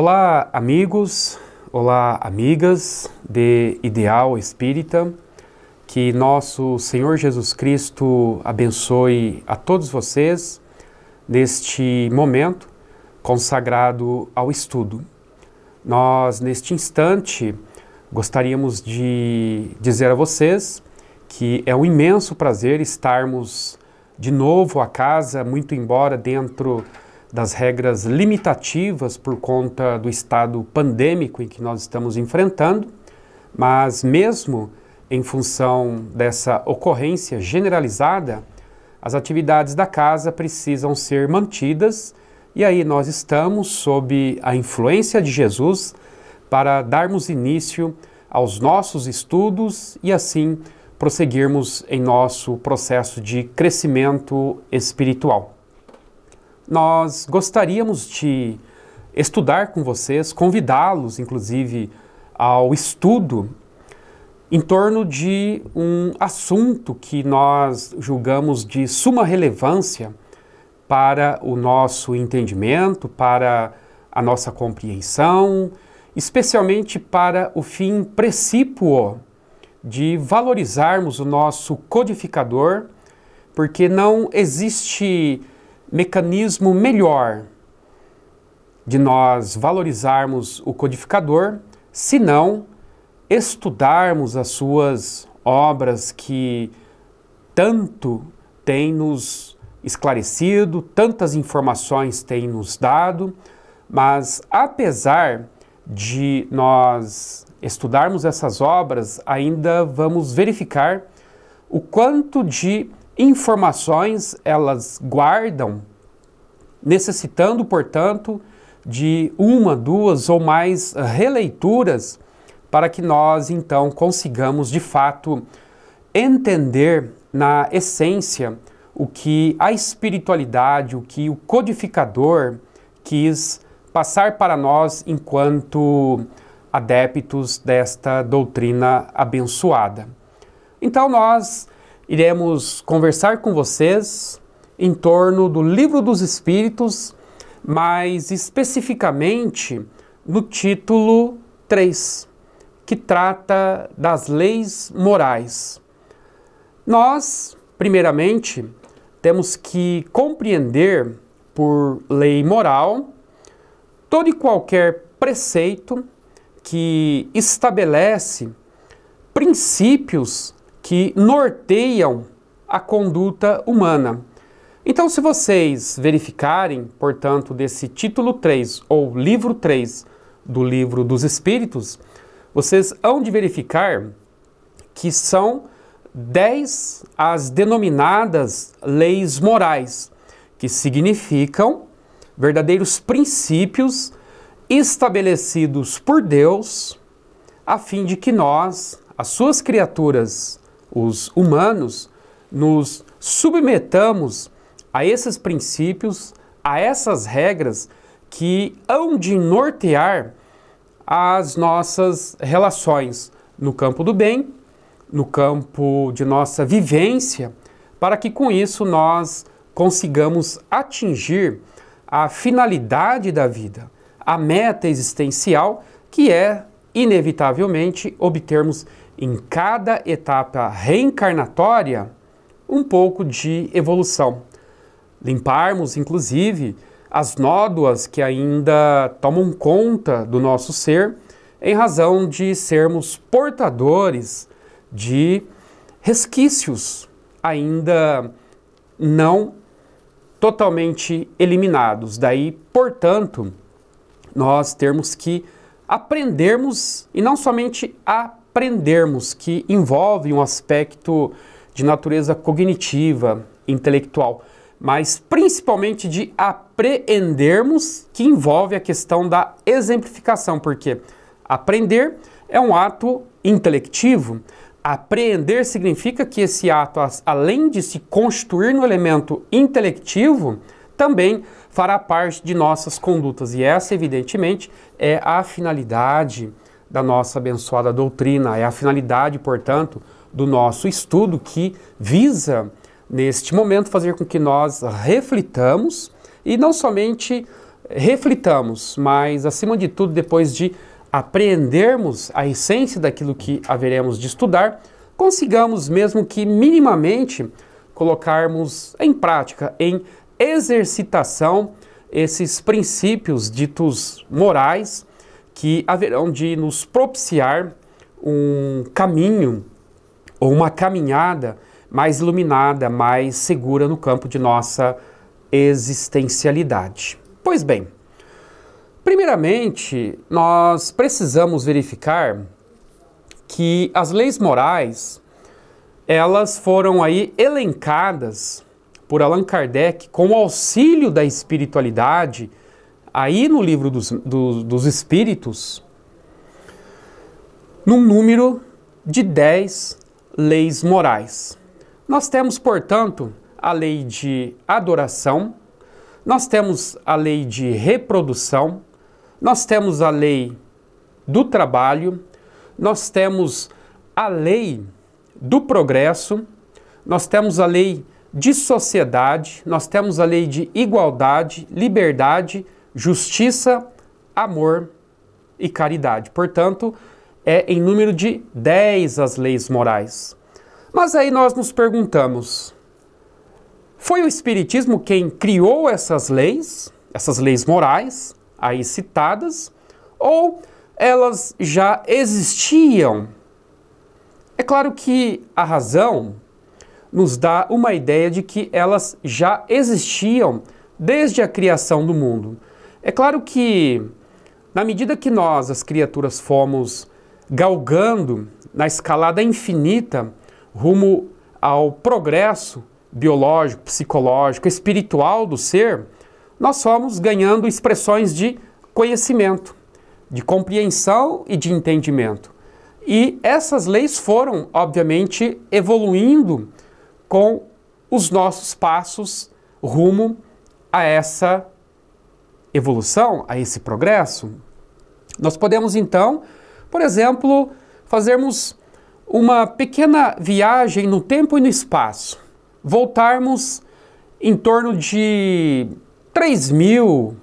Olá, amigos, olá, amigas de Ideal Espírita. Que nosso Senhor Jesus Cristo abençoe a todos vocês neste momento consagrado ao estudo. Nós, neste instante, gostaríamos de dizer a vocês que é um imenso prazer estarmos de novo à casa, muito embora dentro das regras limitativas por conta do estado pandêmico em que nós estamos enfrentando, mas mesmo em função dessa ocorrência generalizada, as atividades da casa precisam ser mantidas e aí nós estamos sob a influência de Jesus para darmos início aos nossos estudos e assim prosseguirmos em nosso processo de crescimento espiritual. Nós gostaríamos de estudar com vocês, convidá-los, inclusive, ao estudo em torno de um assunto que nós julgamos de suma relevância para o nosso entendimento, para a nossa compreensão, especialmente para o fim precípuo de valorizarmos o nosso codificador, porque não existe mecanismo melhor de nós valorizarmos o codificador se não estudarmos as suas obras que tanto tem nos esclarecido, tantas informações tem nos dado, mas apesar de nós estudarmos essas obras, ainda vamos verificar o quanto de informações elas guardam, necessitando, portanto, de uma, duas ou mais eh, releituras para que nós então consigamos de fato entender na essência o que a espiritualidade, o que o codificador quis passar para nós enquanto adeptos desta doutrina abençoada. Então nós iremos conversar com vocês em torno do Livro dos Espíritos, mais especificamente no título 3, que trata das leis morais. Nós, primeiramente, temos que compreender por lei moral todo e qualquer preceito que estabelece princípios que norteiam a conduta humana. Então, se vocês verificarem, portanto, desse título 3 ou livro 3 do livro dos Espíritos, vocês hão de verificar que são 10 as denominadas leis morais, que significam verdadeiros princípios estabelecidos por Deus, a fim de que nós, as suas criaturas os humanos, nos submetamos a esses princípios, a essas regras que hão de nortear as nossas relações no campo do bem, no campo de nossa vivência, para que com isso nós consigamos atingir a finalidade da vida, a meta existencial, que é, inevitavelmente, obtermos em cada etapa reencarnatória um pouco de evolução. Limparmos, inclusive, as nódoas que ainda tomam conta do nosso ser em razão de sermos portadores de resquícios ainda não totalmente eliminados. Daí, portanto, nós temos que aprendermos e não somente a aprendermos que envolve um aspecto de natureza cognitiva, intelectual, mas principalmente de apreendermos, que envolve a questão da exemplificação, porque aprender é um ato intelectivo, Apreender significa que esse ato, além de se constituir no elemento intelectivo, também fará parte de nossas condutas. E essa, evidentemente, é a finalidade da nossa abençoada doutrina. É a finalidade, portanto, do nosso estudo que visa, neste momento, fazer com que nós reflitamos e não somente reflitamos, mas, acima de tudo, depois de apreendermos a essência daquilo que haveremos de estudar, consigamos, mesmo que minimamente, colocarmos em prática, em exercitação, esses princípios ditos morais que haverão de nos propiciar um caminho ou uma caminhada mais iluminada, mais segura no campo de nossa existencialidade. Pois bem, primeiramente, nós precisamos verificar que as leis morais, elas foram aí elencadas por Allan Kardec com o auxílio da espiritualidade aí no livro dos, dos Espíritos, num número de 10 leis morais. Nós temos, portanto, a lei de adoração, nós temos a lei de reprodução, nós temos a lei do trabalho, nós temos a lei do progresso, nós temos a lei de sociedade, nós temos a lei de igualdade, liberdade justiça, amor e caridade. Portanto, é em número de 10 as leis morais. Mas aí nós nos perguntamos: foi o Espiritismo quem criou essas leis, essas leis morais aí citadas, ou elas já existiam? É claro que a razão nos dá uma ideia de que elas já existiam desde a criação do mundo. É claro que, na medida que nós, as criaturas, fomos galgando na escalada infinita rumo ao progresso biológico, psicológico, espiritual do ser, nós somos ganhando expressões de conhecimento, de compreensão e de entendimento. E essas leis foram, obviamente, evoluindo com os nossos passos rumo a essa evolução, a esse progresso, nós podemos então, por exemplo, fazermos uma pequena viagem no tempo e no espaço, voltarmos em torno de 3 mil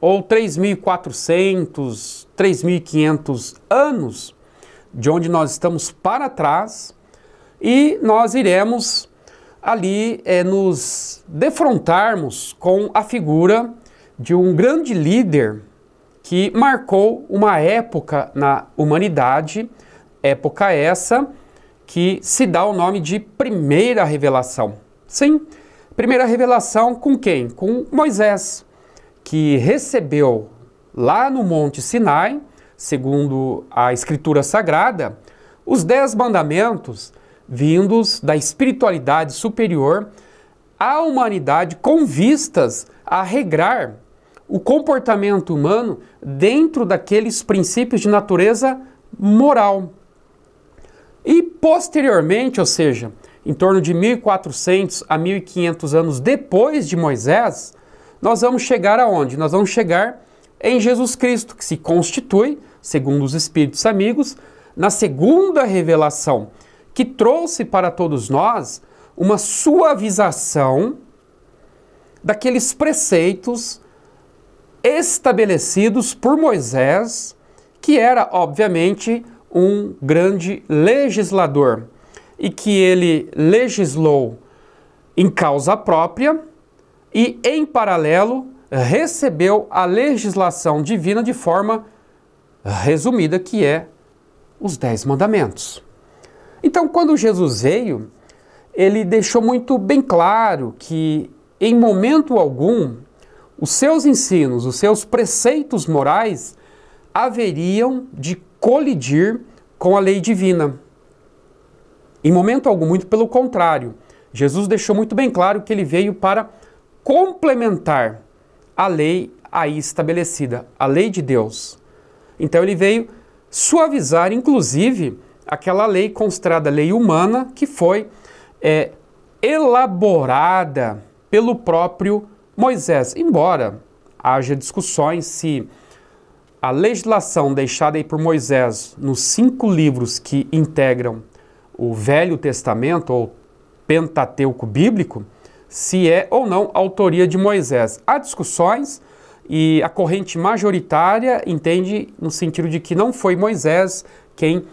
ou 3.400, 3.500 anos de onde nós estamos para trás e nós iremos ali é, nos defrontarmos com a figura de um grande líder que marcou uma época na humanidade, época essa que se dá o nome de Primeira Revelação. Sim, Primeira Revelação com quem? Com Moisés, que recebeu lá no Monte Sinai, segundo a Escritura Sagrada, os Dez Mandamentos vindos da espiritualidade superior à humanidade com vistas a regrar o comportamento humano dentro daqueles princípios de natureza moral. E posteriormente, ou seja, em torno de 1400 a 1500 anos depois de Moisés, nós vamos chegar aonde? Nós vamos chegar em Jesus Cristo, que se constitui, segundo os espíritos amigos, na segunda revelação, que trouxe para todos nós uma suavização daqueles preceitos estabelecidos por Moisés, que era, obviamente, um grande legislador e que ele legislou em causa própria e, em paralelo, recebeu a legislação divina de forma resumida, que é os Dez Mandamentos. Então, quando Jesus veio, ele deixou muito bem claro que, em momento algum, os seus ensinos, os seus preceitos morais haveriam de colidir com a lei divina. Em momento algum, muito pelo contrário. Jesus deixou muito bem claro que ele veio para complementar a lei aí estabelecida, a lei de Deus. Então ele veio suavizar, inclusive, aquela lei considerada lei humana que foi é, elaborada pelo próprio Moisés, embora haja discussões se a legislação deixada aí por Moisés nos cinco livros que integram o Velho Testamento ou Pentateuco Bíblico, se é ou não autoria de Moisés. Há discussões e a corrente majoritária entende no sentido de que não foi Moisés quem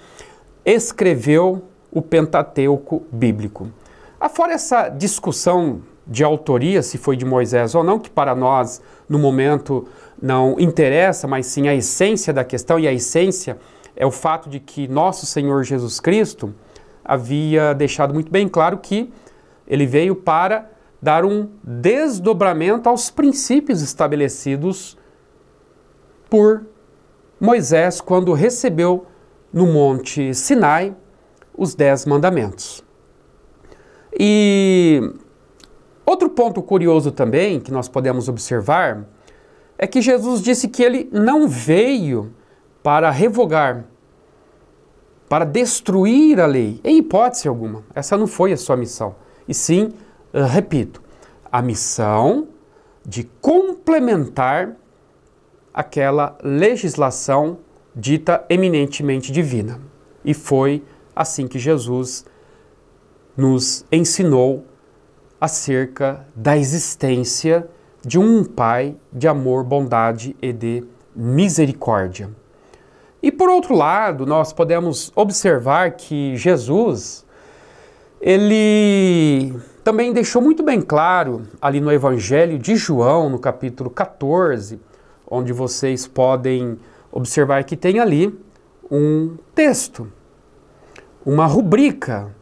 escreveu o Pentateuco Bíblico. Afora essa discussão de autoria, se foi de Moisés ou não, que para nós, no momento, não interessa, mas sim a essência da questão, e a essência é o fato de que nosso Senhor Jesus Cristo havia deixado muito bem claro que ele veio para dar um desdobramento aos princípios estabelecidos por Moisés quando recebeu no Monte Sinai os Dez Mandamentos. E Outro ponto curioso também que nós podemos observar é que Jesus disse que ele não veio para revogar, para destruir a lei, em hipótese alguma. Essa não foi a sua missão. E sim, repito, a missão de complementar aquela legislação dita eminentemente divina. E foi assim que Jesus nos ensinou acerca da existência de um Pai de amor, bondade e de misericórdia. E por outro lado, nós podemos observar que Jesus, ele também deixou muito bem claro ali no Evangelho de João, no capítulo 14, onde vocês podem observar que tem ali um texto, uma rubrica,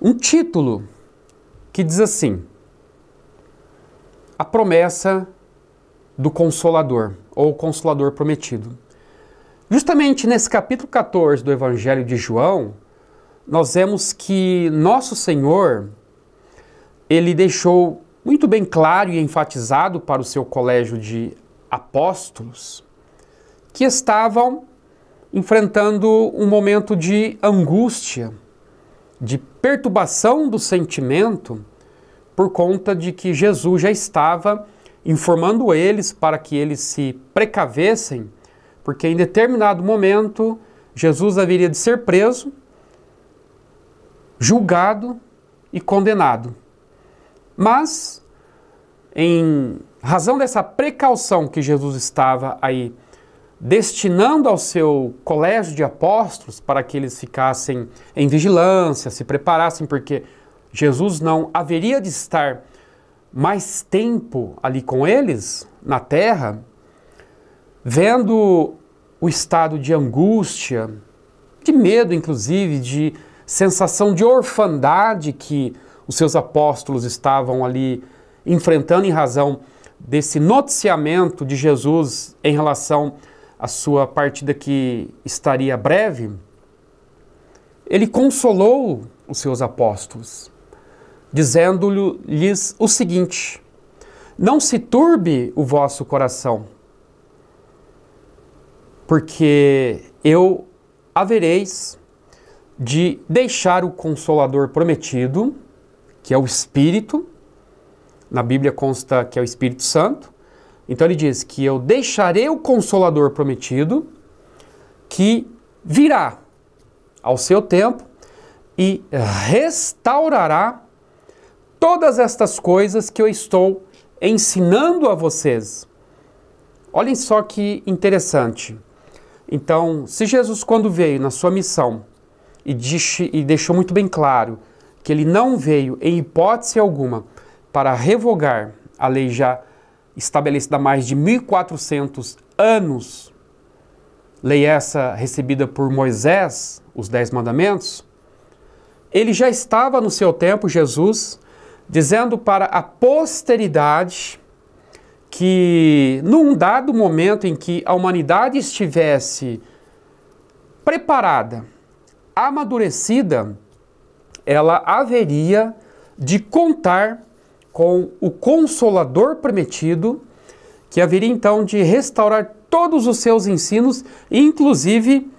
um título que diz assim: a promessa do Consolador, ou Consolador Prometido. Justamente nesse capítulo 14 do Evangelho de João, nós vemos que nosso Senhor ele deixou muito bem claro e enfatizado para o seu colégio de apóstolos que estavam enfrentando um momento de angústia, de perturbação do sentimento por conta de que Jesus já estava informando eles para que eles se precavessem, porque em determinado momento Jesus haveria de ser preso, julgado e condenado. Mas, em razão dessa precaução que Jesus estava aí destinando ao seu colégio de apóstolos para que eles ficassem em vigilância, se preparassem, porque Jesus não haveria de estar mais tempo ali com eles na terra, vendo o estado de angústia, de medo, inclusive, de sensação de orfandade que os seus apóstolos estavam ali enfrentando em razão desse noticiamento de Jesus em relação a a sua partida que estaria breve, ele consolou os seus apóstolos, dizendo-lhes o seguinte: Não se turbe o vosso coração, porque eu havereis de deixar o consolador prometido, que é o Espírito, na Bíblia consta que é o Espírito Santo, então ele diz que eu deixarei o consolador prometido que virá ao seu tempo e restaurará todas estas coisas que eu estou ensinando a vocês. Olhem só que interessante. Então, se Jesus, quando veio na sua missão, e, disse, e deixou muito bem claro que ele não veio, em hipótese alguma, para revogar a lei já estabelecida há mais de 1400 anos, lei essa recebida por Moisés, os Dez Mandamentos, ele já estava no seu tempo, Jesus, dizendo para a posteridade que, num dado momento em que a humanidade estivesse preparada, amadurecida, ela haveria de contar com o consolador prometido, que haveria então de restaurar todos os seus ensinos, inclusive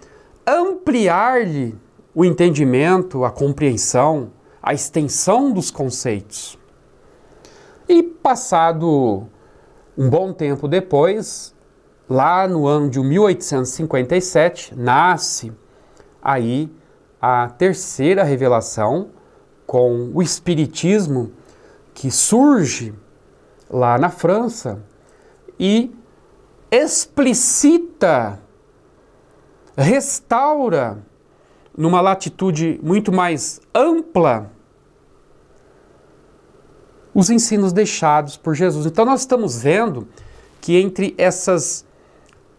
ampliar-lhe o entendimento, a compreensão, a extensão dos conceitos. E passado um bom tempo depois, lá no ano de 1857, nasce aí a terceira revelação com o Espiritismo que surge lá na França e explicita, restaura numa latitude muito mais ampla os ensinos deixados por Jesus. Então nós estamos vendo que entre essas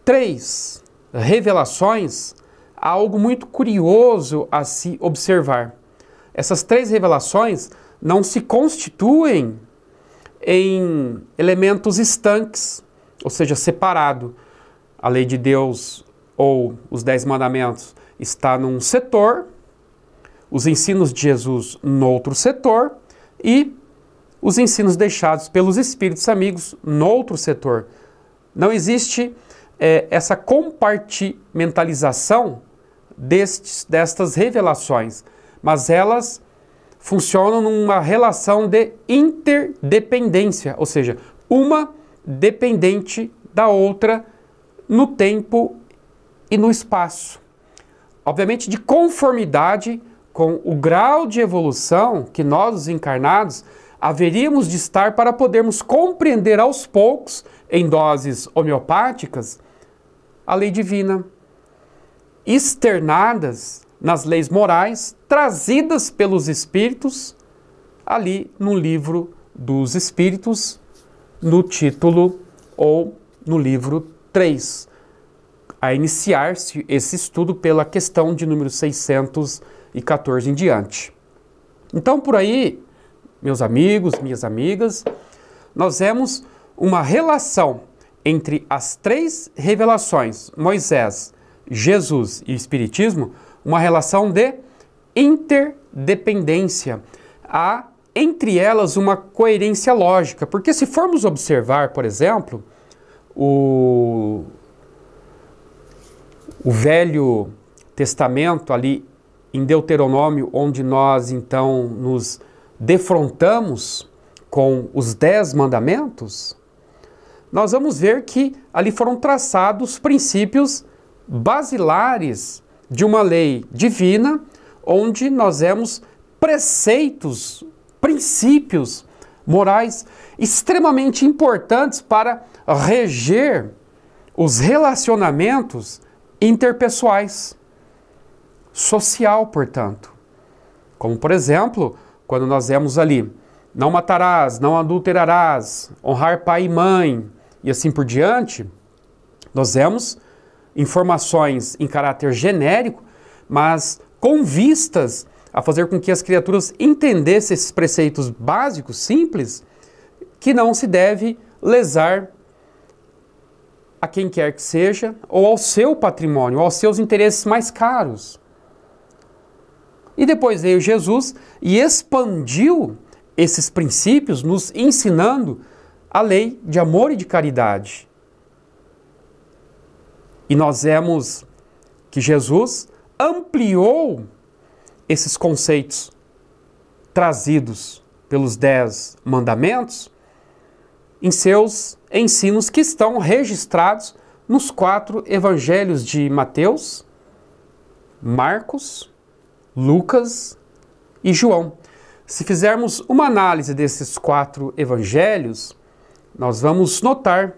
três revelações há algo muito curioso a se observar. Essas três revelações não se constituem em elementos estanques, ou seja, separado. A lei de Deus ou os dez mandamentos está num setor, os ensinos de Jesus no outro setor e os ensinos deixados pelos espíritos amigos no outro setor. Não existe é, essa compartimentalização destes, destas revelações, mas elas funcionam numa relação de interdependência, ou seja, uma dependente da outra no tempo e no espaço. Obviamente, de conformidade com o grau de evolução que nós, os encarnados, haveríamos de estar para podermos compreender aos poucos, em doses homeopáticas, a lei divina, externadas nas leis morais trazidas pelos espíritos ali no livro dos espíritos, no título ou no livro 3. A iniciar-se esse estudo pela questão de número 614 em diante. Então, por aí, meus amigos, minhas amigas, nós vemos uma relação entre as três revelações, Moisés, Jesus e Espiritismo, uma relação de interdependência. Há entre elas uma coerência lógica, porque se formos observar, por exemplo, o, o Velho Testamento, ali em Deuteronômio, onde nós então nos defrontamos com os Dez Mandamentos, nós vamos ver que ali foram traçados princípios basilares de uma lei divina, onde nós vemos preceitos, princípios morais extremamente importantes para reger os relacionamentos interpessoais, social, portanto. Como, por exemplo, quando nós vemos ali: não matarás, não adulterarás, honrar pai e mãe e assim por diante, nós vemos informações em caráter genérico, mas com vistas a fazer com que as criaturas entendessem esses preceitos básicos, simples, que não se deve lesar a quem quer que seja, ou ao seu patrimônio, ou aos seus interesses mais caros. E depois veio Jesus e expandiu esses princípios, nos ensinando a lei de amor e de caridade. E nós vemos que Jesus ampliou esses conceitos trazidos pelos dez mandamentos em seus ensinos que estão registrados nos quatro evangelhos de Mateus, Marcos, Lucas e João. Se fizermos uma análise desses quatro evangelhos, nós vamos notar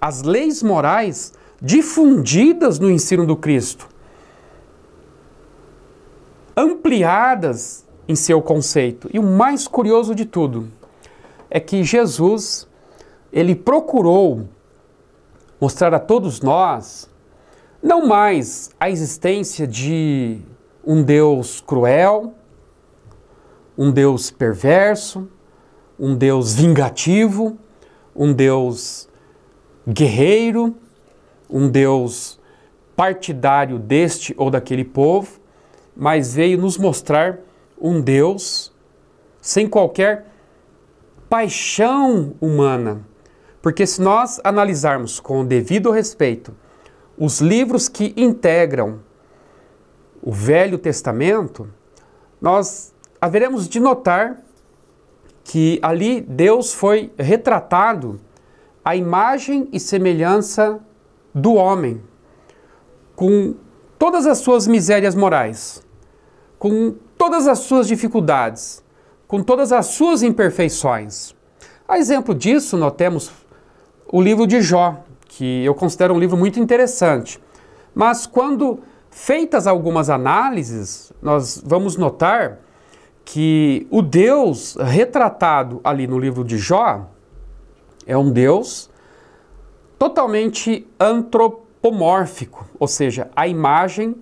as leis morais difundidas no ensino do Cristo, ampliadas em seu conceito. E o mais curioso de tudo é que Jesus ele procurou mostrar a todos nós não mais a existência de um Deus cruel, um Deus perverso, um Deus vingativo, um Deus guerreiro, um Deus partidário deste ou daquele povo, mas veio nos mostrar um Deus sem qualquer paixão humana. Porque se nós analisarmos com o devido respeito os livros que integram o Velho Testamento, nós haveremos de notar que ali Deus foi retratado à imagem e semelhança do homem, com todas as suas misérias morais, com todas as suas dificuldades, com todas as suas imperfeições. A exemplo disso, nós temos o livro de Jó, que eu considero um livro muito interessante. Mas quando feitas algumas análises, nós vamos notar que o Deus retratado ali no livro de Jó é um Deus totalmente antropomórfico, ou seja, a imagem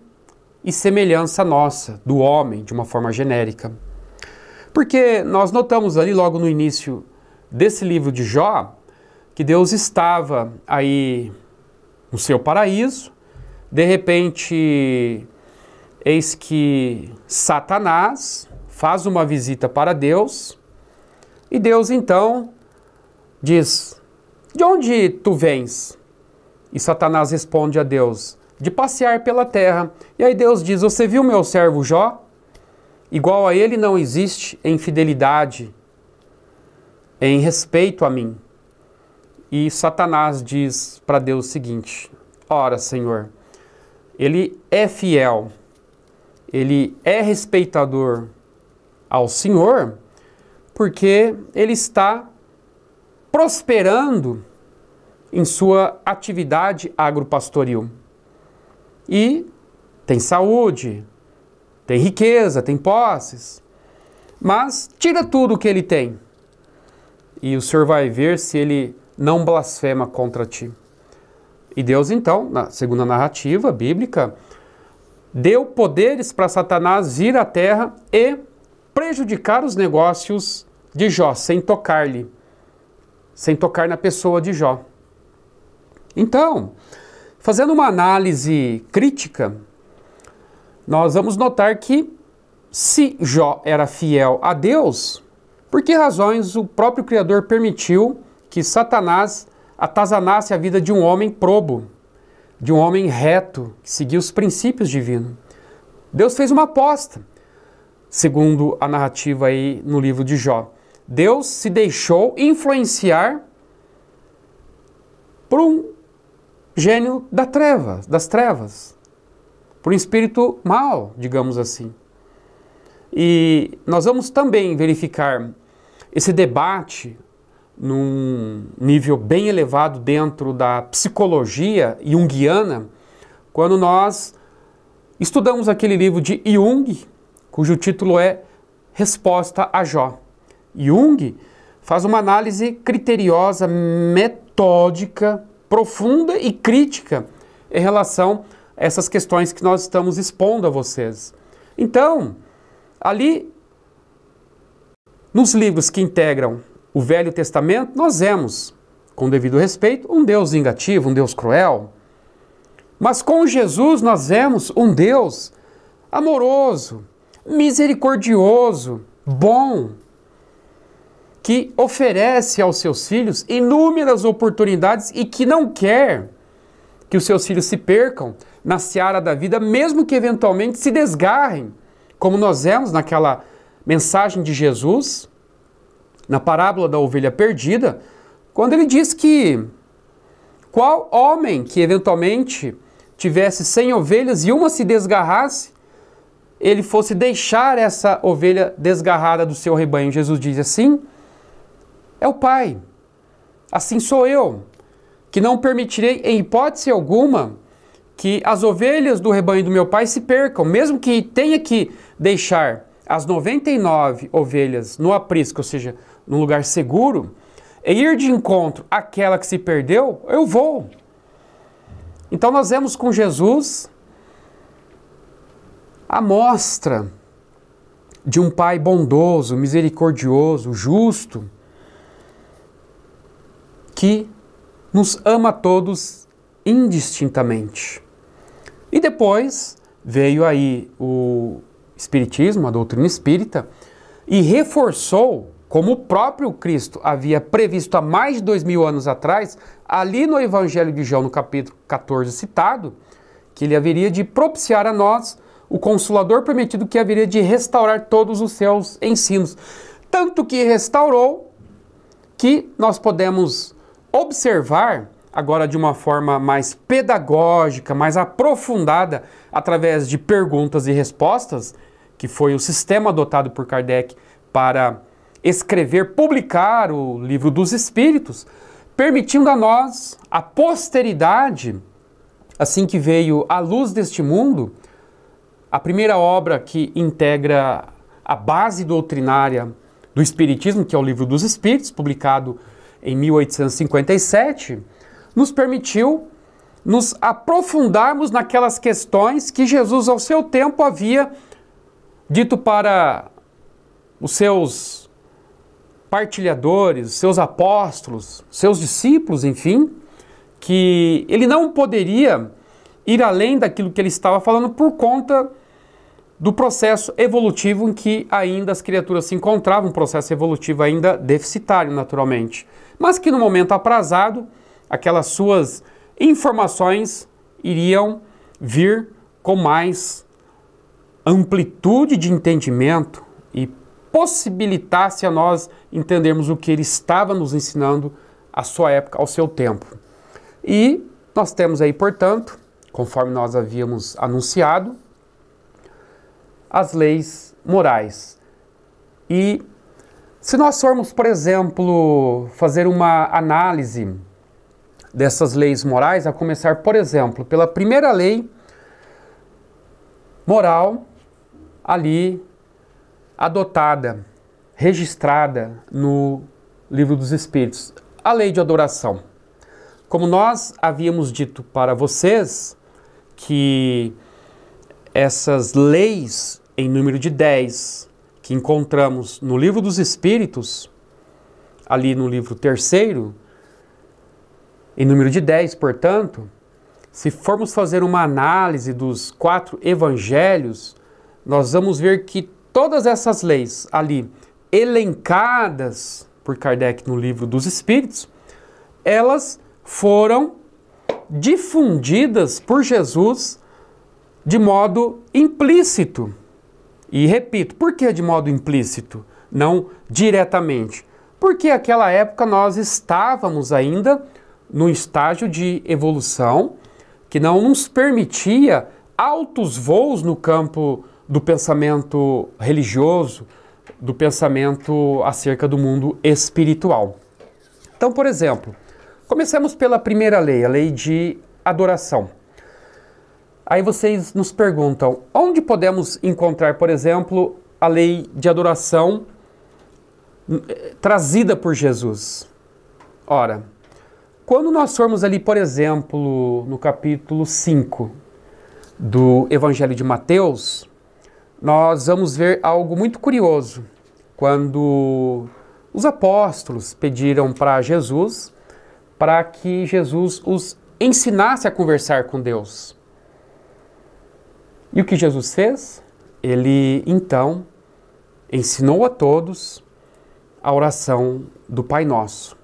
e semelhança nossa, do homem, de uma forma genérica. Porque nós notamos ali logo no início desse livro de Jó que Deus estava aí no seu paraíso, de repente, eis que Satanás faz uma visita para Deus e Deus então diz: de onde tu vens? E Satanás responde a Deus: De passear pela terra. E aí Deus diz: Você viu meu servo Jó? Igual a ele não existe em fidelidade, em respeito a mim. E Satanás diz para Deus o seguinte: Ora, Senhor, ele é fiel, ele é respeitador ao Senhor, porque ele está prosperando em sua atividade agropastoril. E tem saúde, tem riqueza, tem posses, mas tira tudo o que ele tem. E o Senhor vai ver se ele não blasfema contra ti. E Deus, então, na segunda narrativa bíblica, deu poderes para Satanás vir à terra e prejudicar os negócios de Jó, sem tocar-lhe sem tocar na pessoa de Jó. Então, fazendo uma análise crítica, nós vamos notar que se Jó era fiel a Deus, por que razões o próprio Criador permitiu que Satanás atazanasse a vida de um homem probo, de um homem reto, que seguia os princípios divinos? Deus fez uma aposta, segundo a narrativa aí no livro de Jó. Deus se deixou influenciar por um gênio da treva, das trevas, por um espírito mau, digamos assim. E nós vamos também verificar esse debate num nível bem elevado dentro da psicologia junguiana, quando nós estudamos aquele livro de Jung, cujo título é Resposta a Jó. Jung faz uma análise criteriosa, metódica, profunda e crítica em relação a essas questões que nós estamos expondo a vocês. Então, ali nos livros que integram o Velho Testamento, nós vemos, com devido respeito, um Deus vingativo, um Deus cruel. Mas com Jesus nós vemos um Deus amoroso, misericordioso, bom, que oferece aos seus filhos inúmeras oportunidades e que não quer que os seus filhos se percam na seara da vida, mesmo que eventualmente se desgarrem, como nós vemos naquela mensagem de Jesus, na parábola da ovelha perdida, quando ele diz que qual homem que eventualmente tivesse cem ovelhas e uma se desgarrasse, ele fosse deixar essa ovelha desgarrada do seu rebanho. Jesus diz assim: é o Pai. Assim sou eu, que não permitirei em hipótese alguma que as ovelhas do rebanho do meu pai se percam, mesmo que tenha que deixar as 99 ovelhas no aprisco, ou seja, num lugar seguro, e ir de encontro àquela que se perdeu, eu vou. Então nós vemos com Jesus a mostra de um pai bondoso, misericordioso, justo, que nos ama a todos indistintamente. E depois veio aí o Espiritismo, a doutrina espírita, e reforçou, como o próprio Cristo havia previsto há mais de dois mil anos atrás, ali no Evangelho de João, no capítulo 14, citado, que ele haveria de propiciar a nós o Consolador prometido que haveria de restaurar todos os seus ensinos. Tanto que restaurou que nós podemos observar agora de uma forma mais pedagógica, mais aprofundada, através de perguntas e respostas, que foi o sistema adotado por Kardec para escrever, publicar o Livro dos Espíritos, permitindo a nós, a posteridade, assim que veio a luz deste mundo, a primeira obra que integra a base doutrinária do Espiritismo, que é o Livro dos Espíritos, publicado em 1857, nos permitiu nos aprofundarmos naquelas questões que Jesus, ao seu tempo, havia dito para os seus partilhadores, seus apóstolos, seus discípulos, enfim, que ele não poderia ir além daquilo que ele estava falando por conta do processo evolutivo em que ainda as criaturas se encontravam, um processo evolutivo ainda deficitário, naturalmente mas que no momento aprazado, aquelas suas informações iriam vir com mais amplitude de entendimento e possibilitasse a nós entendermos o que ele estava nos ensinando à sua época, ao seu tempo. E nós temos aí, portanto, conforme nós havíamos anunciado, as leis morais. E se nós formos, por exemplo, fazer uma análise dessas leis morais, a começar, por exemplo, pela primeira lei moral ali adotada, registrada no Livro dos Espíritos, a lei de adoração. Como nós havíamos dito para vocês que essas leis em número de 10, que encontramos no livro dos Espíritos, ali no livro terceiro, em número de 10, portanto, se formos fazer uma análise dos quatro evangelhos, nós vamos ver que todas essas leis ali elencadas por Kardec no livro dos Espíritos, elas foram difundidas por Jesus de modo implícito e repito, por que de modo implícito, não diretamente? Porque aquela época nós estávamos ainda no estágio de evolução que não nos permitia altos voos no campo do pensamento religioso, do pensamento acerca do mundo espiritual. Então, por exemplo, comecemos pela primeira lei, a lei de adoração. Aí vocês nos perguntam, onde podemos encontrar, por exemplo, a lei de adoração hum, eh, trazida por Jesus? Ora, quando nós formos ali, por exemplo, no capítulo 5 do Evangelho de Mateus, nós vamos ver algo muito curioso. Quando os apóstolos pediram para Jesus para que Jesus os ensinasse a conversar com Deus. E o que Jesus fez? Ele então ensinou a todos a oração do Pai Nosso.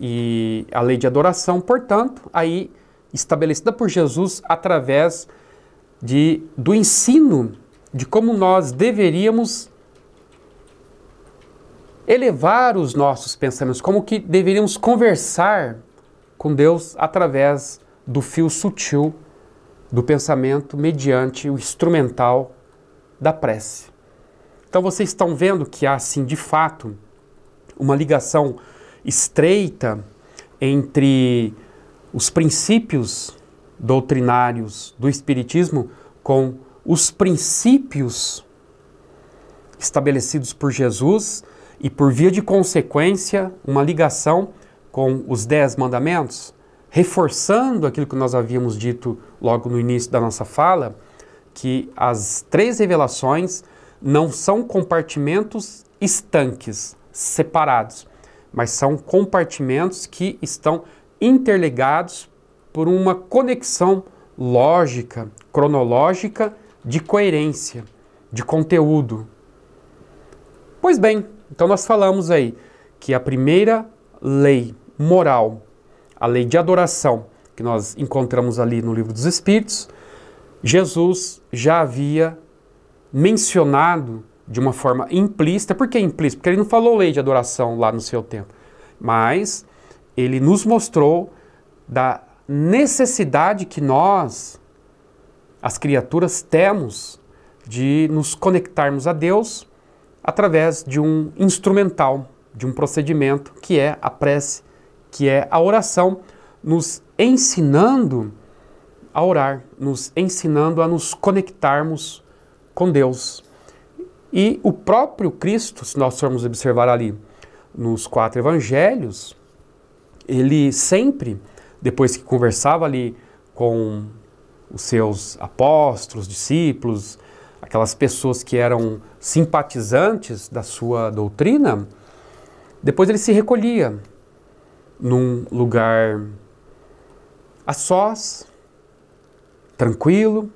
E a lei de adoração, portanto, aí estabelecida por Jesus através de, do ensino de como nós deveríamos elevar os nossos pensamentos, como que deveríamos conversar com Deus através do fio sutil do pensamento mediante o instrumental da prece. Então vocês estão vendo que há, sim, de fato, uma ligação estreita entre os princípios doutrinários do Espiritismo com os princípios estabelecidos por Jesus e, por via de consequência, uma ligação com os Dez Mandamentos, reforçando aquilo que nós havíamos dito logo no início da nossa fala, que as três revelações não são compartimentos estanques, separados, mas são compartimentos que estão interligados por uma conexão lógica, cronológica, de coerência, de conteúdo. Pois bem, então nós falamos aí que a primeira lei moral a lei de adoração que nós encontramos ali no livro dos Espíritos, Jesus já havia mencionado de uma forma implícita. Por que implícita? Porque ele não falou lei de adoração lá no seu tempo, mas ele nos mostrou da necessidade que nós, as criaturas, temos de nos conectarmos a Deus através de um instrumental, de um procedimento que é a prece que é a oração, nos ensinando a orar, nos ensinando a nos conectarmos com Deus. E o próprio Cristo, se nós formos observar ali nos quatro evangelhos, ele sempre, depois que conversava ali com os seus apóstolos, discípulos, aquelas pessoas que eram simpatizantes da sua doutrina, depois ele se recolhia num lugar a sós, tranquilo,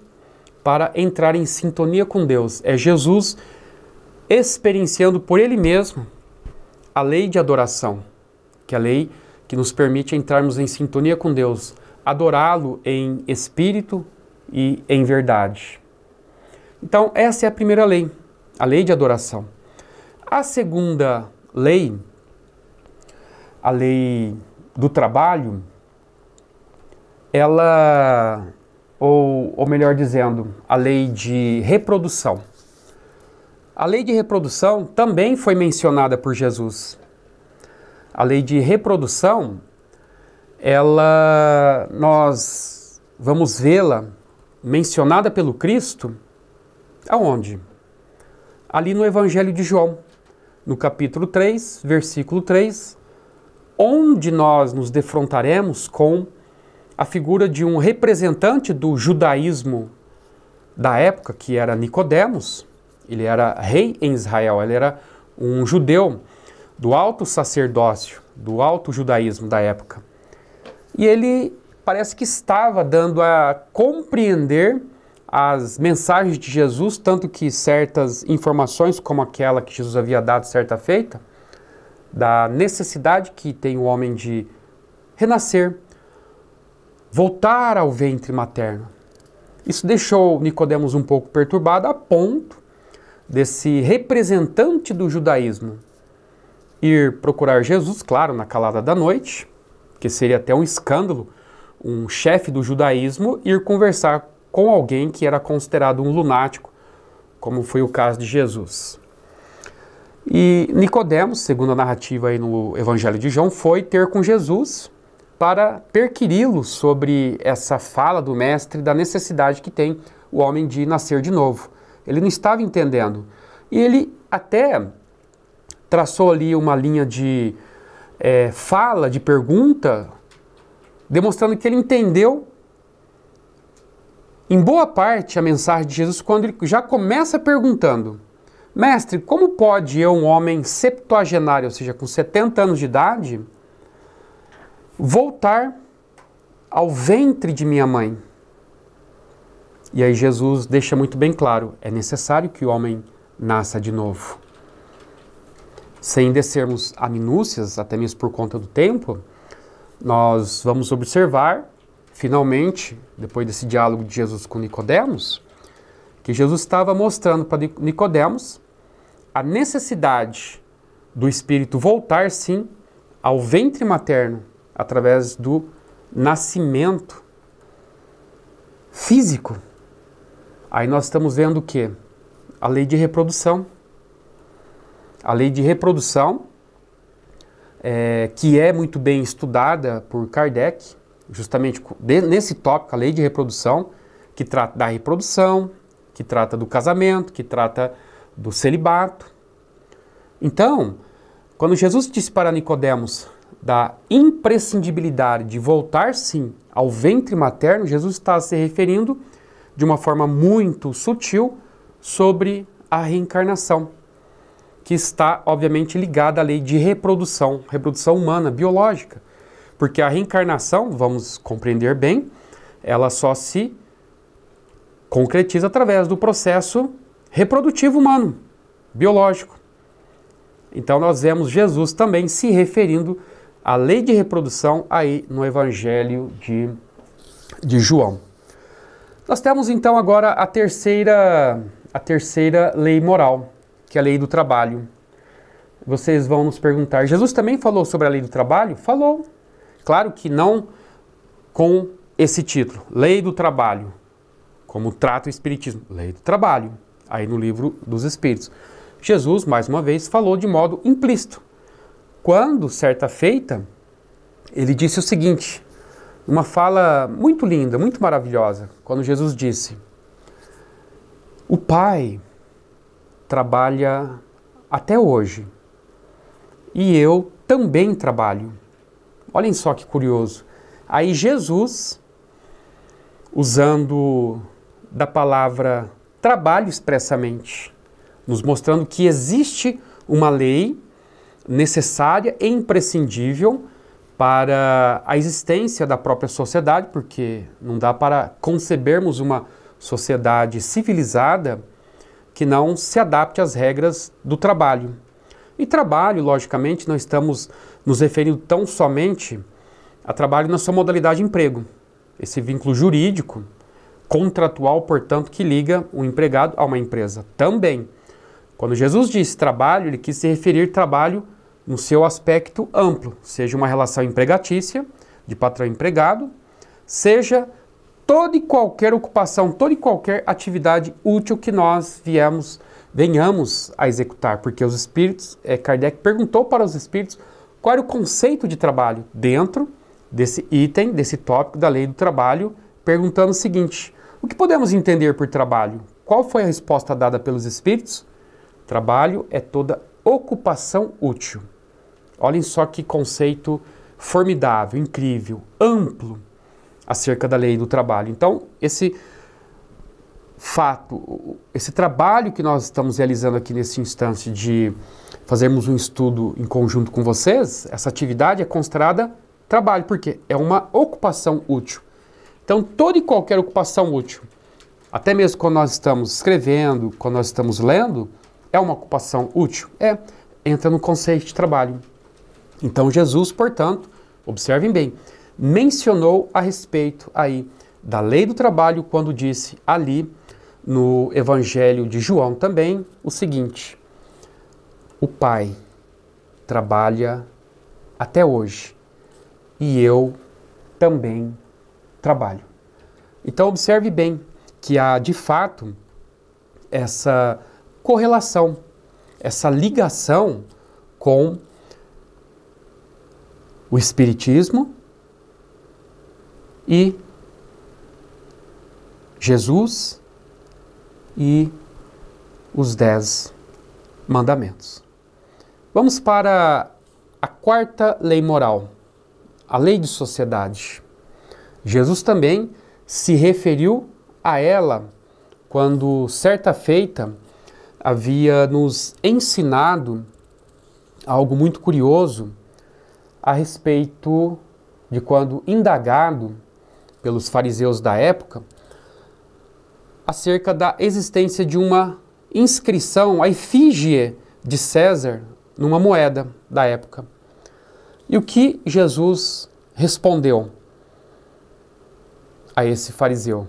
para entrar em sintonia com Deus. É Jesus experienciando por ele mesmo a lei de adoração, que é a lei que nos permite entrarmos em sintonia com Deus, adorá-lo em espírito e em verdade. Então, essa é a primeira lei, a lei de adoração. A segunda lei a lei do trabalho, ela, ou, ou melhor dizendo, a lei de reprodução. A lei de reprodução também foi mencionada por Jesus. A lei de reprodução, ela, nós vamos vê-la mencionada pelo Cristo aonde? Ali no Evangelho de João, no capítulo 3, versículo 3, onde nós nos defrontaremos com a figura de um representante do judaísmo da época, que era Nicodemos. Ele era rei em Israel, ele era um judeu do alto sacerdócio, do alto judaísmo da época. E ele parece que estava dando a compreender as mensagens de Jesus, tanto que certas informações, como aquela que Jesus havia dado certa feita, da necessidade que tem o homem de renascer, voltar ao ventre materno. Isso deixou Nicodemos um pouco perturbado a ponto desse representante do judaísmo ir procurar Jesus, claro, na calada da noite, que seria até um escândalo, um chefe do judaísmo ir conversar com alguém que era considerado um lunático, como foi o caso de Jesus. E Nicodemos, segundo a narrativa aí no Evangelho de João, foi ter com Jesus para perquiri-lo sobre essa fala do mestre da necessidade que tem o homem de nascer de novo. Ele não estava entendendo. E ele até traçou ali uma linha de é, fala, de pergunta, demonstrando que ele entendeu em boa parte a mensagem de Jesus quando ele já começa perguntando: Mestre, como pode eu, um homem septuagenário, ou seja, com 70 anos de idade, voltar ao ventre de minha mãe? E aí Jesus deixa muito bem claro: é necessário que o homem nasça de novo. Sem descermos a minúcias, até mesmo por conta do tempo, nós vamos observar, finalmente, depois desse diálogo de Jesus com Nicodemos, que Jesus estava mostrando para Nicodemos a necessidade do espírito voltar sim ao ventre materno através do nascimento físico. Aí nós estamos vendo o que? A lei de reprodução. A lei de reprodução, é, que é muito bem estudada por Kardec, justamente nesse tópico, a lei de reprodução, que trata da reprodução, que trata do casamento, que trata do celibato. Então, quando Jesus disse para Nicodemos da imprescindibilidade de voltar sim ao ventre materno, Jesus está se referindo de uma forma muito sutil sobre a reencarnação, que está obviamente ligada à lei de reprodução, reprodução humana, biológica. Porque a reencarnação, vamos compreender bem, ela só se concretiza através do processo reprodutivo humano, biológico. Então nós vemos Jesus também se referindo à lei de reprodução aí no Evangelho de, de João. Nós temos então agora a terceira, a terceira lei moral, que é a lei do trabalho. Vocês vão nos perguntar, Jesus também falou sobre a lei do trabalho? Falou. Claro que não com esse título, Lei do Trabalho como trata o Espiritismo? Lei do trabalho, aí no livro dos Espíritos. Jesus, mais uma vez, falou de modo implícito. Quando, certa feita, ele disse o seguinte, uma fala muito linda, muito maravilhosa, quando Jesus disse: O Pai trabalha até hoje e eu também trabalho. Olhem só que curioso. Aí Jesus, usando da palavra trabalho expressamente, nos mostrando que existe uma lei necessária e imprescindível para a existência da própria sociedade, porque não dá para concebermos uma sociedade civilizada que não se adapte às regras do trabalho. E trabalho, logicamente, não estamos nos referindo tão somente a trabalho na sua modalidade de emprego. Esse vínculo jurídico contratual, portanto, que liga o empregado a uma empresa. Também. Quando Jesus diz trabalho, ele quis se referir trabalho no seu aspecto amplo, seja uma relação empregatícia, de patrão empregado, seja toda e qualquer ocupação, toda e qualquer atividade útil que nós viemos, venhamos a executar, porque os espíritos, é, Kardec perguntou para os espíritos qual era o conceito de trabalho dentro desse item, desse tópico da lei do trabalho, perguntando o seguinte: o que podemos entender por trabalho? Qual foi a resposta dada pelos espíritos? Trabalho é toda ocupação útil. Olhem só que conceito formidável, incrível, amplo acerca da lei do trabalho. Então, esse fato, esse trabalho que nós estamos realizando aqui nesse instante de fazermos um estudo em conjunto com vocês, essa atividade é considerada trabalho, porque é uma ocupação útil. Então, toda e qualquer ocupação útil, até mesmo quando nós estamos escrevendo, quando nós estamos lendo, é uma ocupação útil? É, entra no conceito de trabalho. Então, Jesus, portanto, observem bem, mencionou a respeito aí da lei do trabalho quando disse ali no Evangelho de João também o seguinte: O Pai trabalha até hoje e eu também trabalho trabalho. Então observe bem que há de fato essa correlação, essa ligação com o Espiritismo e Jesus e os Dez Mandamentos. Vamos para a quarta lei moral, a lei de sociedade. Jesus também se referiu a ela quando, certa feita, havia nos ensinado algo muito curioso a respeito de quando indagado pelos fariseus da época acerca da existência de uma inscrição, a efígie de César numa moeda da época. E o que Jesus respondeu? a esse fariseu.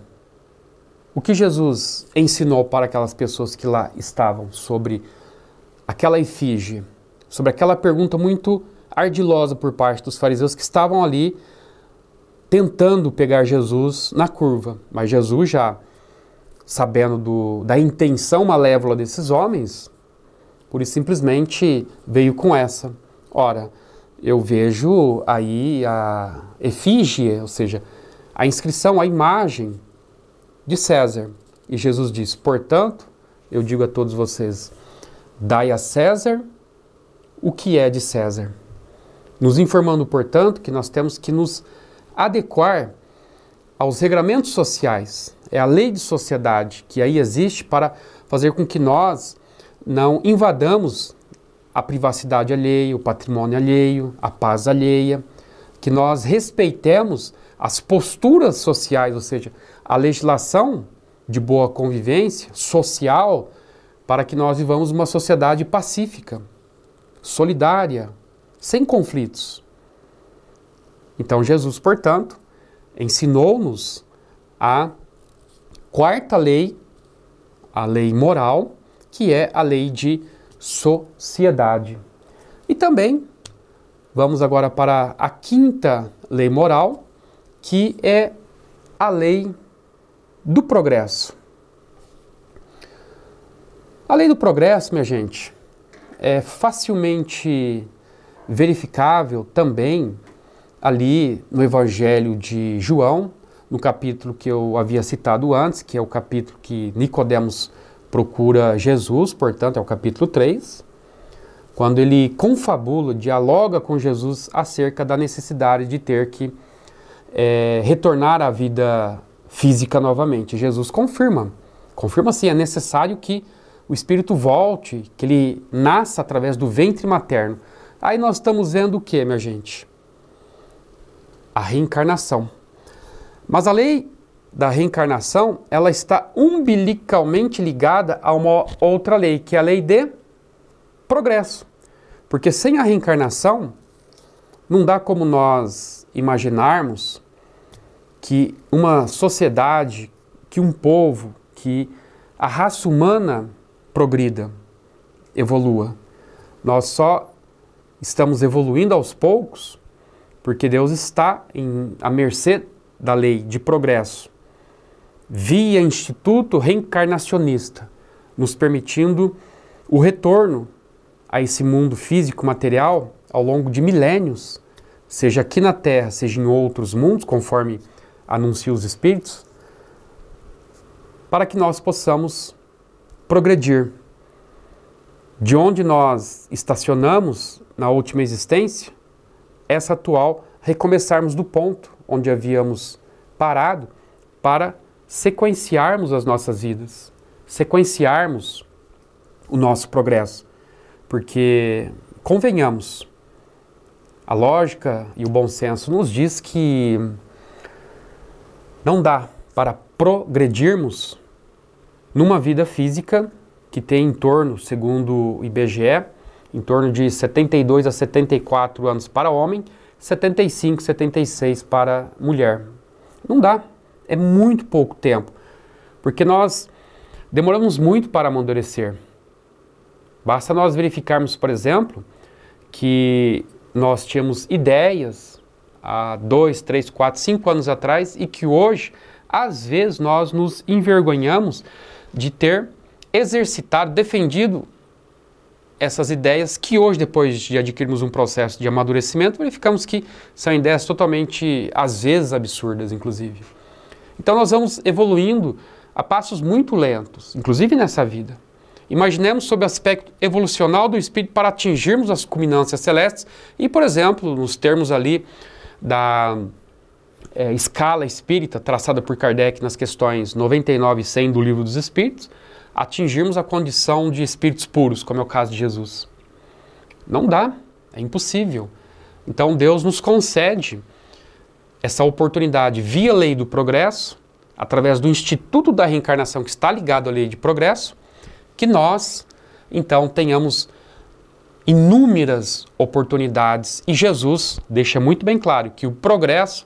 O que Jesus ensinou para aquelas pessoas que lá estavam sobre aquela efígie, sobre aquela pergunta muito ardilosa por parte dos fariseus que estavam ali tentando pegar Jesus na curva. Mas Jesus, já sabendo do, da intenção malévola desses homens, por isso simplesmente veio com essa. Ora, eu vejo aí a efígie, ou seja, a inscrição, a imagem de César. E Jesus diz: Portanto, eu digo a todos vocês: dai a César o que é de César. Nos informando, portanto, que nós temos que nos adequar aos regramentos sociais. É a lei de sociedade que aí existe para fazer com que nós não invadamos a privacidade alheia, o patrimônio alheio, a paz alheia, que nós respeitemos as posturas sociais, ou seja, a legislação de boa convivência social para que nós vivamos uma sociedade pacífica, solidária, sem conflitos. Então Jesus, portanto, ensinou-nos a quarta lei, a lei moral, que é a lei de sociedade. E também vamos agora para a quinta lei moral, que é a lei do progresso. A lei do progresso, minha gente, é facilmente verificável também ali no Evangelho de João, no capítulo que eu havia citado antes, que é o capítulo que Nicodemos procura Jesus, portanto, é o capítulo 3, quando ele confabula, dialoga com Jesus acerca da necessidade de ter que é, retornar à vida física novamente. Jesus confirma, confirma sim, é necessário que o espírito volte, que ele nasça através do ventre materno. Aí nós estamos vendo o que, minha gente? A reencarnação. Mas a lei da reencarnação, ela está umbilicalmente ligada a uma outra lei, que é a lei de progresso. Porque sem a reencarnação, não dá como nós imaginarmos que uma sociedade, que um povo, que a raça humana progrida, evolua. Nós só estamos evoluindo aos poucos porque Deus está em, à mercê da lei de progresso, via instituto reencarnacionista, nos permitindo o retorno a esse mundo físico, material, ao longo de milênios, seja aqui na Terra, seja em outros mundos, conforme anunciam os Espíritos, para que nós possamos progredir. De onde nós estacionamos na última existência, essa atual, recomeçarmos do ponto onde havíamos parado para sequenciarmos as nossas vidas, sequenciarmos o nosso progresso. Porque, convenhamos, a lógica e o bom senso nos diz que não dá para progredirmos numa vida física que tem em torno, segundo o IBGE, em torno de 72 a 74 anos para homem, 75, 76 para mulher. Não dá. É muito pouco tempo. Porque nós demoramos muito para amadurecer. Basta nós verificarmos, por exemplo, que nós tínhamos ideias há dois, três, quatro, cinco anos atrás e que hoje, às vezes, nós nos envergonhamos de ter exercitado, defendido essas ideias que hoje, depois de adquirirmos um processo de amadurecimento, verificamos que são ideias totalmente, às vezes, absurdas, inclusive. Então, nós vamos evoluindo a passos muito lentos, inclusive nessa vida. Imaginemos sob o aspecto evolucional do espírito para atingirmos as culminâncias celestes e, por exemplo, nos termos ali da é, escala espírita traçada por Kardec nas questões 99 e 100 do Livro dos Espíritos, atingirmos a condição de espíritos puros, como é o caso de Jesus. Não dá, é impossível. Então Deus nos concede essa oportunidade via lei do progresso, através do Instituto da Reencarnação que está ligado à lei de progresso, que nós, então, tenhamos inúmeras oportunidades. E Jesus deixa muito bem claro que o progresso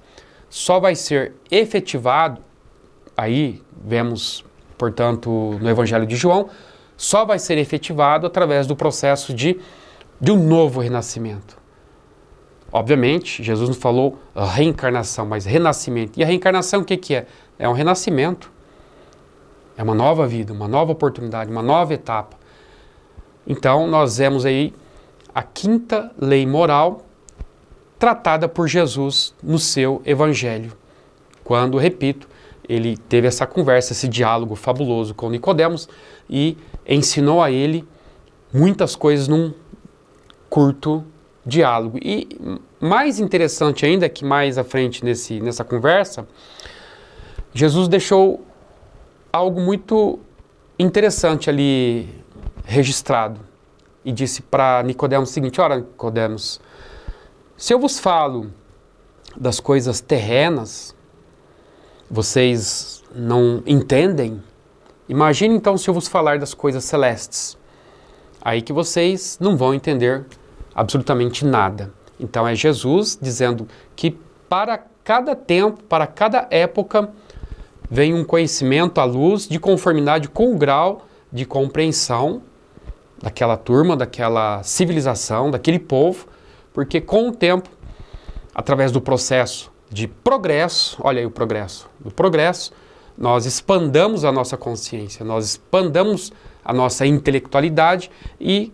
só vai ser efetivado, aí vemos, portanto, no Evangelho de João, só vai ser efetivado através do processo de, de um novo renascimento. Obviamente, Jesus não falou reencarnação, mas renascimento. E a reencarnação o que, que é? É um renascimento. É uma nova vida, uma nova oportunidade, uma nova etapa. Então, nós vemos aí a quinta lei moral tratada por Jesus no seu evangelho. Quando, repito, ele teve essa conversa, esse diálogo fabuloso com Nicodemos e ensinou a ele muitas coisas num curto diálogo. E mais interessante ainda, que mais à frente nesse, nessa conversa, Jesus deixou algo muito interessante ali registrado e disse para Nicodemos o seguinte: Ora, Nicodemos, se eu vos falo das coisas terrenas, vocês não entendem. Imagine então se eu vos falar das coisas celestes. Aí que vocês não vão entender absolutamente nada. Então é Jesus dizendo que para cada tempo, para cada época, vem um conhecimento à luz de conformidade com o grau de compreensão daquela turma, daquela civilização, daquele povo, porque com o tempo, através do processo de progresso, olha aí o progresso, do progresso, nós expandamos a nossa consciência, nós expandamos a nossa intelectualidade e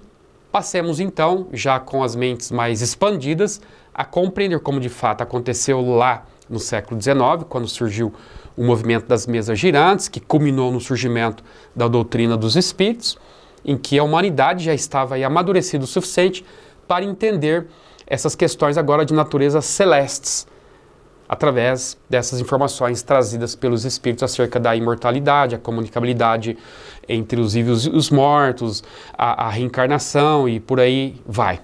passemos então, já com as mentes mais expandidas, a compreender como de fato aconteceu lá no século XIX, quando surgiu o movimento das mesas girantes, que culminou no surgimento da doutrina dos espíritos, em que a humanidade já estava aí amadurecida o suficiente para entender essas questões agora de natureza celestes, através dessas informações trazidas pelos espíritos acerca da imortalidade, a comunicabilidade entre os vivos e os mortos, a, a reencarnação e por aí vai.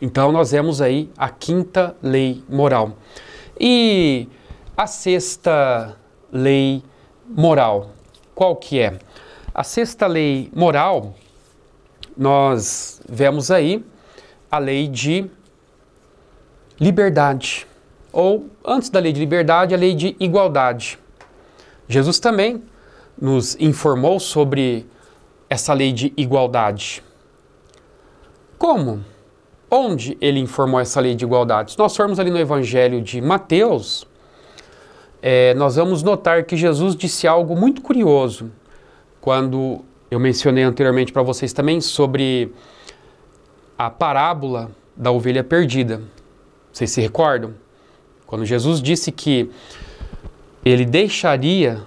Então nós vemos aí a quinta lei moral. E a sexta lei moral, qual que é? A sexta lei moral, nós vemos aí a lei de liberdade, ou antes da lei de liberdade, a lei de igualdade. Jesus também nos informou sobre essa lei de igualdade. Como? Onde ele informou essa lei de igualdade? Se nós formos ali no Evangelho de Mateus, é, nós vamos notar que Jesus disse algo muito curioso quando eu mencionei anteriormente para vocês também sobre a parábola da ovelha perdida. Vocês se recordam? Quando Jesus disse que ele deixaria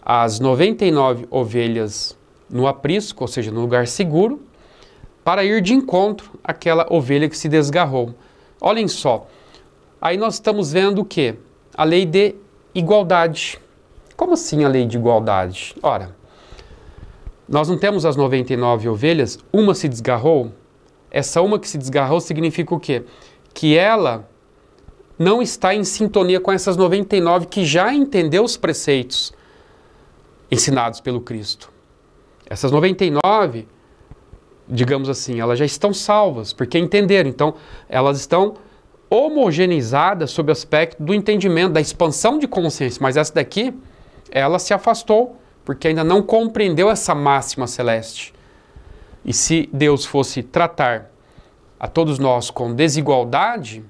as 99 ovelhas no aprisco, ou seja, no lugar seguro, para ir de encontro àquela ovelha que se desgarrou. Olhem só, aí nós estamos vendo o que? A lei de Igualdade. Como assim a lei de igualdade? Ora, nós não temos as 99 ovelhas, uma se desgarrou. Essa uma que se desgarrou significa o quê? Que ela não está em sintonia com essas 99 que já entendeu os preceitos ensinados pelo Cristo. Essas 99, digamos assim, elas já estão salvas, porque entenderam. Então, elas estão homogeneizada sob o aspecto do entendimento, da expansão de consciência, mas essa daqui, ela se afastou, porque ainda não compreendeu essa máxima celeste. E se Deus fosse tratar a todos nós com desigualdade,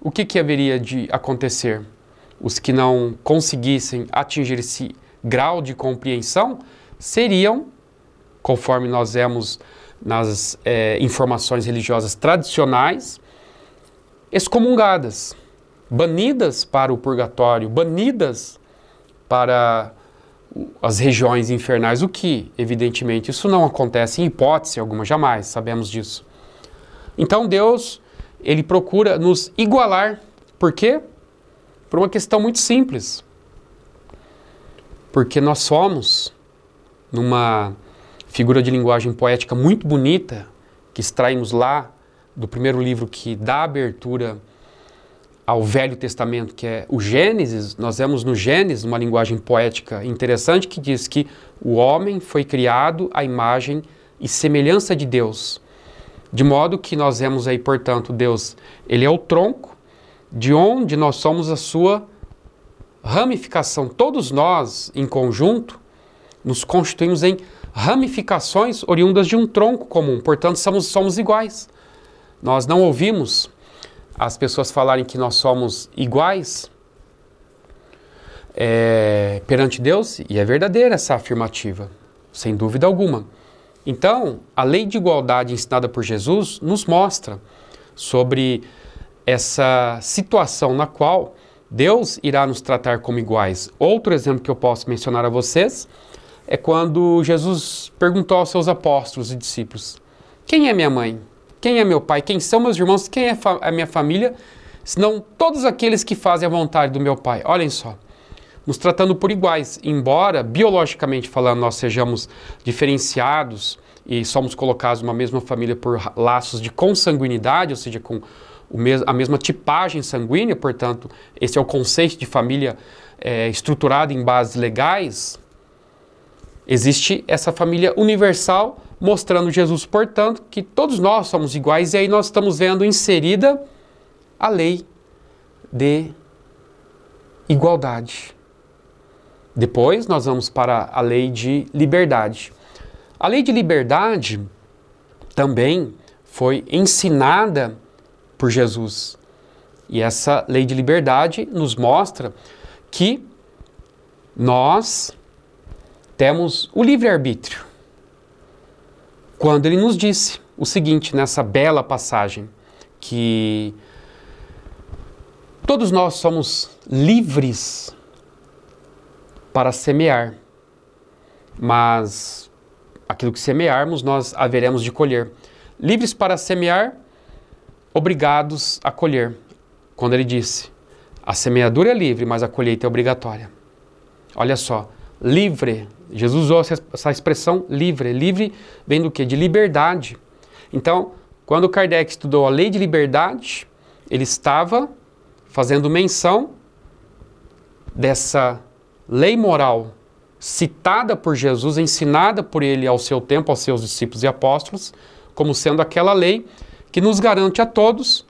o que, que haveria de acontecer? Os que não conseguissem atingir esse grau de compreensão seriam, conforme nós vemos nas é, informações religiosas tradicionais, excomungadas, banidas para o purgatório, banidas para as regiões infernais, o que, evidentemente, isso não acontece em hipótese alguma, jamais, sabemos disso. Então Deus, ele procura nos igualar, por quê? Por uma questão muito simples. Porque nós somos, numa figura de linguagem poética muito bonita, que extraímos lá do primeiro livro que dá abertura ao Velho Testamento, que é o Gênesis, nós vemos no Gênesis uma linguagem poética interessante que diz que o homem foi criado à imagem e semelhança de Deus. De modo que nós vemos aí, portanto, Deus, ele é o tronco de onde nós somos a sua ramificação. Todos nós, em conjunto, nos constituímos em ramificações oriundas de um tronco comum, portanto, somos, somos iguais nós não ouvimos as pessoas falarem que nós somos iguais é, perante Deus, e é verdadeira essa afirmativa, sem dúvida alguma. Então, a lei de igualdade ensinada por Jesus nos mostra sobre essa situação na qual Deus irá nos tratar como iguais. Outro exemplo que eu posso mencionar a vocês é quando Jesus perguntou aos seus apóstolos e discípulos: Quem é minha mãe? quem é meu pai, quem são meus irmãos, quem é a minha família, senão todos aqueles que fazem a vontade do meu pai. Olhem só, nos tratando por iguais, embora biologicamente falando nós sejamos diferenciados e somos colocados numa mesma família por laços de consanguinidade, ou seja, com mes a mesma tipagem sanguínea, portanto, esse é o conceito de família é, estruturada em bases legais, existe essa família universal mostrando Jesus, portanto, que todos nós somos iguais, e aí nós estamos vendo inserida a lei de igualdade. Depois nós vamos para a lei de liberdade. A lei de liberdade também foi ensinada por Jesus. E essa lei de liberdade nos mostra que nós temos o livre-arbítrio quando ele nos disse o seguinte nessa bela passagem que todos nós somos livres para semear, mas aquilo que semearmos nós haveremos de colher. Livres para semear, obrigados a colher. Quando ele disse: a semeadura é livre, mas a colheita é obrigatória. Olha só, livre Jesus usou essa expressão livre. Livre vem do que? De liberdade. Então, quando Kardec estudou a lei de liberdade, ele estava fazendo menção dessa lei moral citada por Jesus, ensinada por ele ao seu tempo, aos seus discípulos e apóstolos, como sendo aquela lei que nos garante a todos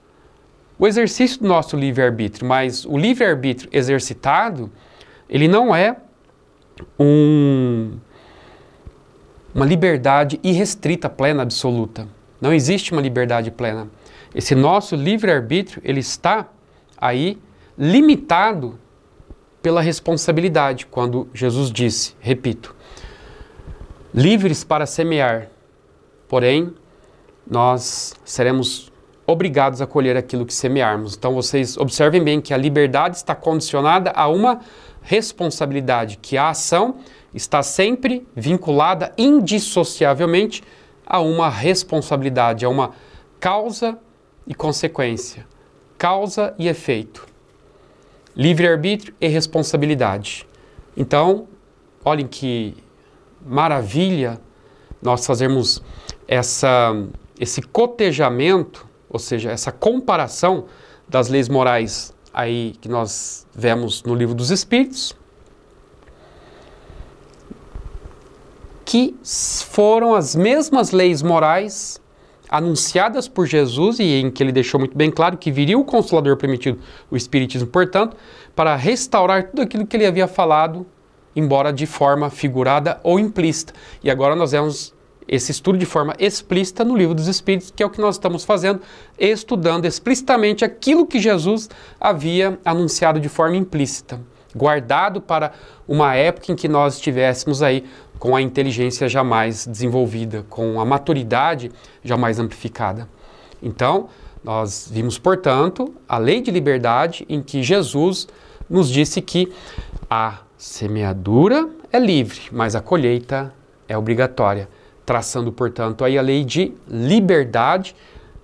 o exercício do nosso livre-arbítrio. Mas o livre-arbítrio exercitado, ele não é um, uma liberdade irrestrita, plena, absoluta. Não existe uma liberdade plena. Esse nosso livre-arbítrio, ele está aí limitado pela responsabilidade, quando Jesus disse, repito, livres para semear, porém nós seremos obrigados a colher aquilo que semearmos. Então vocês observem bem que a liberdade está condicionada a uma responsabilidade que a ação está sempre vinculada indissociavelmente a uma responsabilidade, a uma causa e consequência, causa e efeito, livre-arbítrio e responsabilidade. Então, olhem que maravilha nós fazermos essa, esse cotejamento, ou seja, essa comparação das leis morais aí que nós vemos no livro dos Espíritos, que foram as mesmas leis morais anunciadas por Jesus e em que ele deixou muito bem claro que viria o Consolador permitido, o Espiritismo, portanto, para restaurar tudo aquilo que ele havia falado, embora de forma figurada ou implícita. E agora nós vemos esse estudo de forma explícita no livro dos Espíritos, que é o que nós estamos fazendo, estudando explicitamente aquilo que Jesus havia anunciado de forma implícita, guardado para uma época em que nós estivéssemos aí com a inteligência jamais desenvolvida, com a maturidade jamais amplificada. Então, nós vimos, portanto, a lei de liberdade em que Jesus nos disse que a semeadura é livre, mas a colheita é obrigatória traçando, portanto, aí a lei de liberdade,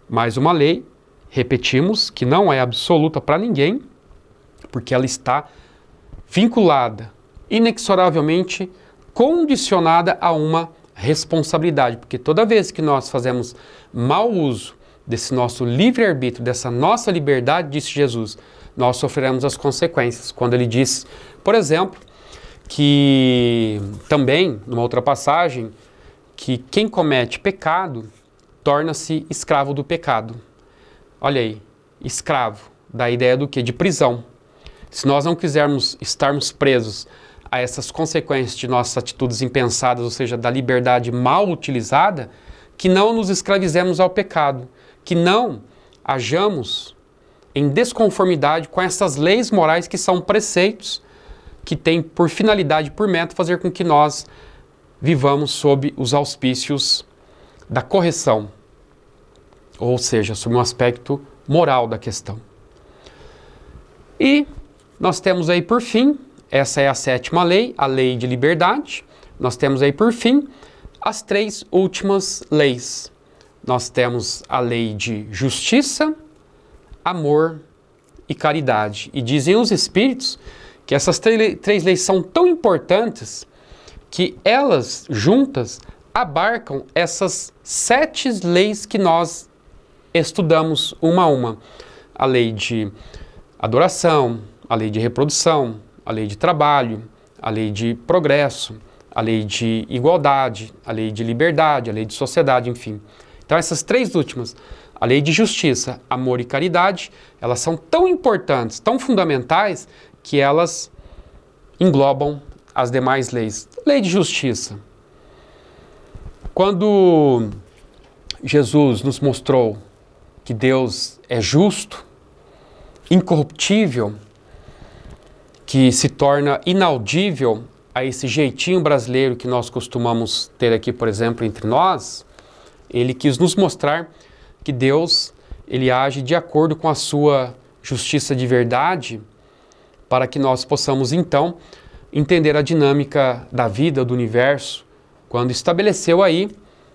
mais uma lei, repetimos, que não é absoluta para ninguém, porque ela está vinculada, inexoravelmente condicionada a uma responsabilidade, porque toda vez que nós fazemos mau uso desse nosso livre-arbítrio, dessa nossa liberdade, disse Jesus, nós sofreremos as consequências. Quando ele diz, por exemplo, que também, numa outra passagem, que quem comete pecado torna-se escravo do pecado. Olha aí, escravo, da ideia do que? De prisão. Se nós não quisermos estarmos presos a essas consequências de nossas atitudes impensadas, ou seja, da liberdade mal utilizada, que não nos escravizemos ao pecado, que não hajamos em desconformidade com essas leis morais que são preceitos que têm por finalidade, por meta, fazer com que nós vivamos sob os auspícios da correção, ou seja, sob um aspecto moral da questão. E nós temos aí por fim, essa é a sétima lei, a lei de liberdade. Nós temos aí por fim as três últimas leis. Nós temos a lei de justiça, amor e caridade. E dizem os espíritos que essas três leis são tão importantes que elas juntas abarcam essas sete leis que nós estudamos uma a uma: a lei de adoração, a lei de reprodução, a lei de trabalho, a lei de progresso, a lei de igualdade, a lei de liberdade, a lei de sociedade, enfim. Então, essas três últimas, a lei de justiça, amor e caridade, elas são tão importantes, tão fundamentais, que elas englobam as demais leis. Lei de justiça. Quando Jesus nos mostrou que Deus é justo, incorruptível, que se torna inaudível a esse jeitinho brasileiro que nós costumamos ter aqui, por exemplo, entre nós, ele quis nos mostrar que Deus ele age de acordo com a sua justiça de verdade, para que nós possamos então entender a dinâmica da vida, do universo, quando estabeleceu aí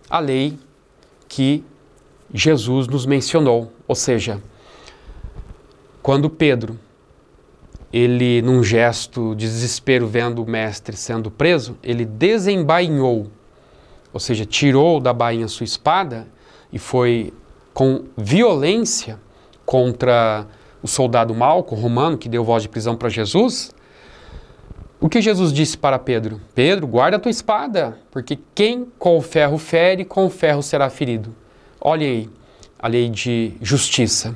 a lei que Jesus nos mencionou, ou seja, quando Pedro, ele num gesto de desespero vendo o mestre sendo preso, ele desembainhou, ou seja, tirou da bainha sua espada e foi com violência contra o soldado Malco, romano, que deu voz de prisão para Jesus, o que Jesus disse para Pedro? Pedro, guarda a tua espada, porque quem com o ferro fere, com o ferro será ferido. Olha aí a lei de justiça.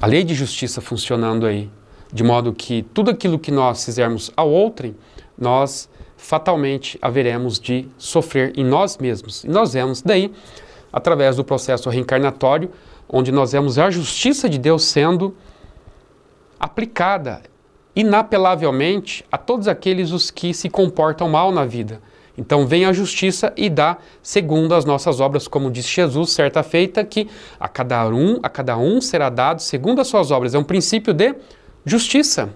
A lei de justiça funcionando aí, de modo que tudo aquilo que nós fizermos ao outrem, nós fatalmente haveremos de sofrer em nós mesmos. E nós vemos daí, através do processo reencarnatório, onde nós vemos a justiça de Deus sendo aplicada, inapelavelmente a todos aqueles os que se comportam mal na vida. Então vem a justiça e dá segundo as nossas obras, como diz Jesus, certa feita, que a cada um, a cada um será dado segundo as suas obras. É um princípio de justiça.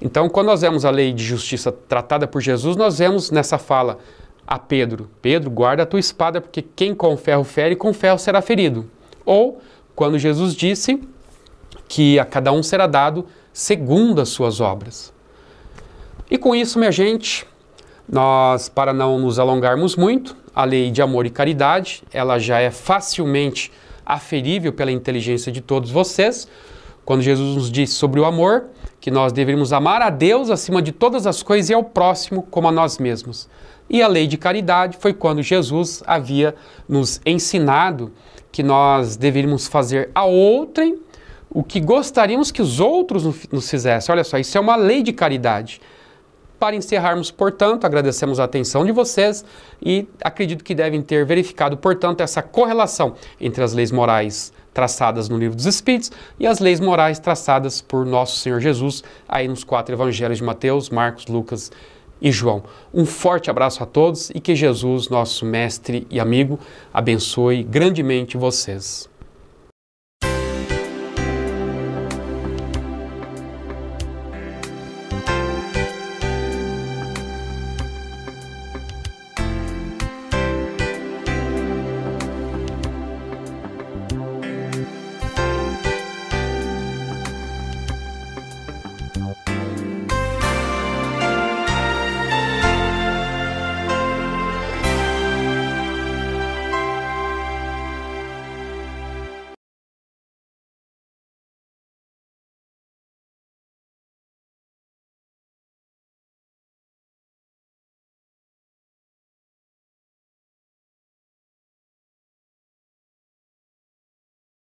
Então, quando nós vemos a lei de justiça tratada por Jesus, nós vemos nessa fala a Pedro: Pedro, guarda a tua espada, porque quem com ferro fere, com ferro será ferido. Ou, quando Jesus disse que a cada um será dado segundo as suas obras. E com isso, minha gente, nós, para não nos alongarmos muito, a lei de amor e caridade, ela já é facilmente aferível pela inteligência de todos vocês. Quando Jesus nos disse sobre o amor, que nós deveríamos amar a Deus acima de todas as coisas e ao próximo como a nós mesmos. E a lei de caridade foi quando Jesus havia nos ensinado que nós deveríamos fazer a outrem o que gostaríamos que os outros nos fizessem. Olha só, isso é uma lei de caridade. Para encerrarmos, portanto, agradecemos a atenção de vocês e acredito que devem ter verificado, portanto, essa correlação entre as leis morais traçadas no Livro dos Espíritos e as leis morais traçadas por nosso Senhor Jesus aí nos quatro evangelhos de Mateus, Marcos, Lucas e João. Um forte abraço a todos e que Jesus, nosso mestre e amigo, abençoe grandemente vocês.